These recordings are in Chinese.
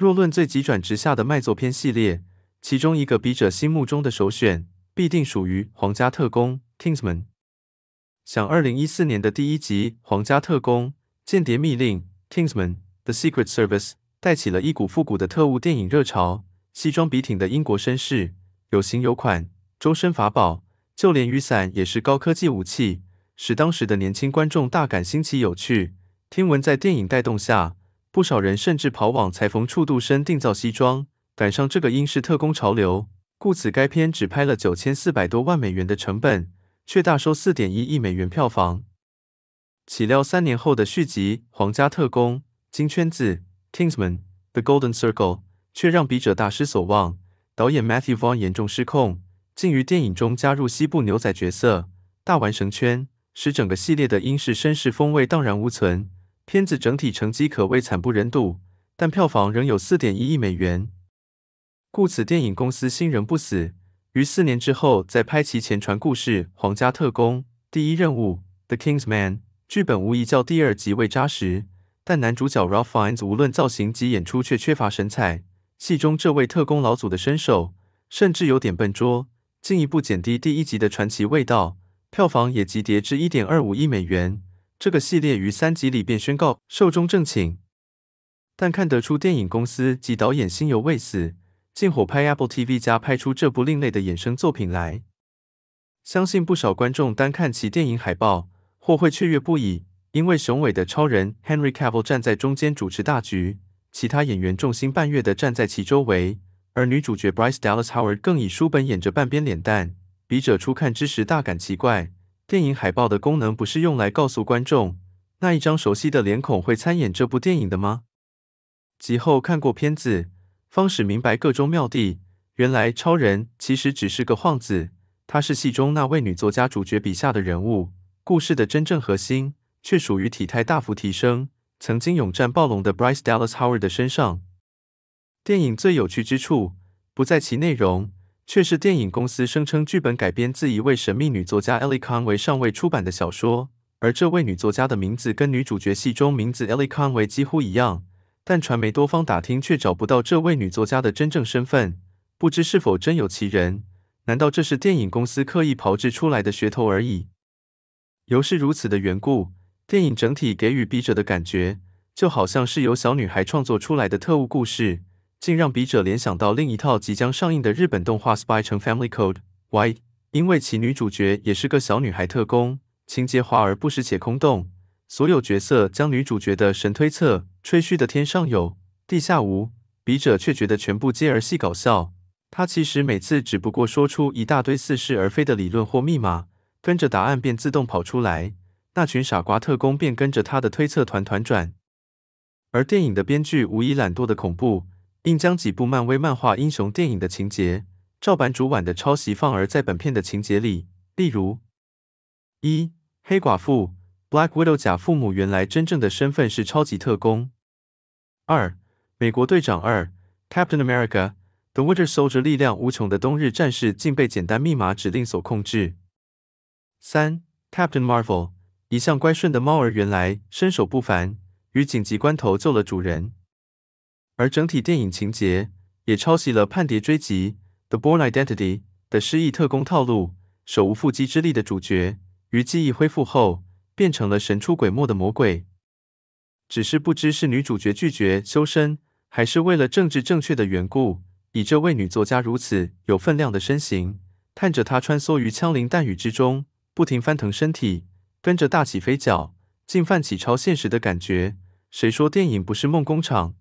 若论最急转直下的卖座片系列，其中一个笔者心目中的首选，必定属于《皇家特工》（Kingsman）。想二零一四年的第一集《皇家特工：间谍密令》（Kingsman: The Secret Service） 带起了一股复古的特务电影热潮，西装笔挺的英国绅士，有型有款，周身法宝，就连雨伞也是高科技武器，使当时的年轻观众大感新奇有趣。听闻在电影带动下。不少人甚至跑往裁缝处度身订造西装，赶上这个英式特工潮流。故此，该片只拍了九千四百多万美元的成本，却大收四点一亿美元票房。岂料三年后的续集《皇家特工：金圈子 k i n s m a n The Golden Circle） 却让笔者大失所望。导演 Matthew Vaughn 严重失控，竟于电影中加入西部牛仔角色，大玩绳圈，使整个系列的英式绅士风味荡然无存。片子整体成绩可谓惨不忍睹，但票房仍有四点一亿美元。故此，电影公司心人不死，于四年之后再拍其前传故事《皇家特工：第一任务》（The Kingsman）。剧本无疑较第二集为扎实，但男主角 Ralph Fiennes 无论造型及演出却缺乏神采。戏中这位特工老祖的身手甚至有点笨拙，进一步减低第一集的传奇味道。票房也急跌至一点二五亿美元。这个系列于三集里便宣告寿终正寝，但看得出电影公司及导演心犹未死，竟火拍 Apple TV 加拍出这部另类的衍生作品来。相信不少观众单看其电影海报，或会雀跃不已，因为雄伟的超人 Henry Cavill 站在中间主持大局，其他演员众星伴月的站在其周围，而女主角 Bryce Dallas Howard 更以书本掩着半边脸蛋。笔者初看之时大感奇怪。电影海报的功能不是用来告诉观众那一张熟悉的脸孔会参演这部电影的吗？及后看过片子，方始明白各中妙谛。原来超人其实只是个幌子，他是戏中那位女作家主角笔下的人物。故事的真正核心却属于体态大幅提升、曾经勇战暴龙的 Bryce Dallas Howard 的身上。电影最有趣之处不在其内容。却是电影公司声称剧本改编自一位神秘女作家 Ellie Conway 尚未出版的小说，而这位女作家的名字跟女主角戏中名字 Ellie Conway 几乎一样，但传媒多方打听却找不到这位女作家的真正身份，不知是否真有其人？难道这是电影公司刻意炮制出来的噱头而已？由是如此的缘故，电影整体给予笔者的感觉就好像是由小女孩创作出来的特务故事。竟让笔者联想到另一套即将上映的日本动画《Spy 成 Family Code w h Y》，因为其女主角也是个小女孩特工，情节华而不实且空洞，所有角色将女主角的神推测吹嘘的天上有，地下无。笔者却觉得全部皆儿戏搞笑。他其实每次只不过说出一大堆似是而非的理论或密码，跟着答案便自动跑出来，那群傻瓜特工便跟着他的推测团团转。而电影的编剧无疑懒惰的恐怖。并将几部漫威漫画英雄电影的情节照搬主晚的抄袭放而在本片的情节里，例如：一、黑寡妇 （Black Widow） 假父母原来真正的身份是超级特工；二、美国队长二 （Captain America） The Winter Soldier 力量无穷的冬日战士竟被简单密码指令所控制；三、Captain Marvel 一向乖顺的猫儿原来身手不凡，于紧急关头救了主人。而整体电影情节也抄袭了《叛谍追缉》（The b o r n Identity） 的失忆特工套路，手无缚鸡之力的主角于记忆恢复后变成了神出鬼没的魔鬼。只是不知是女主角拒绝修身，还是为了政治正确的缘故，以这位女作家如此有分量的身形，看着她穿梭于枪林弹雨之中，不停翻腾身体，跟着大起飞脚，竟泛起超现实的感觉。谁说电影不是梦工厂？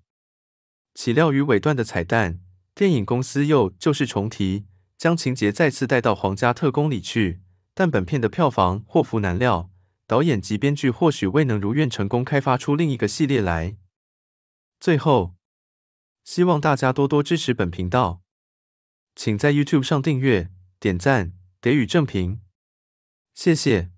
岂料于尾段的彩蛋，电影公司又旧事重提，将情节再次带到皇家特工里去。但本片的票房祸福难料，导演及编剧或许未能如愿成功开发出另一个系列来。最后，希望大家多多支持本频道，请在 YouTube 上订阅、点赞、给予正评，谢谢。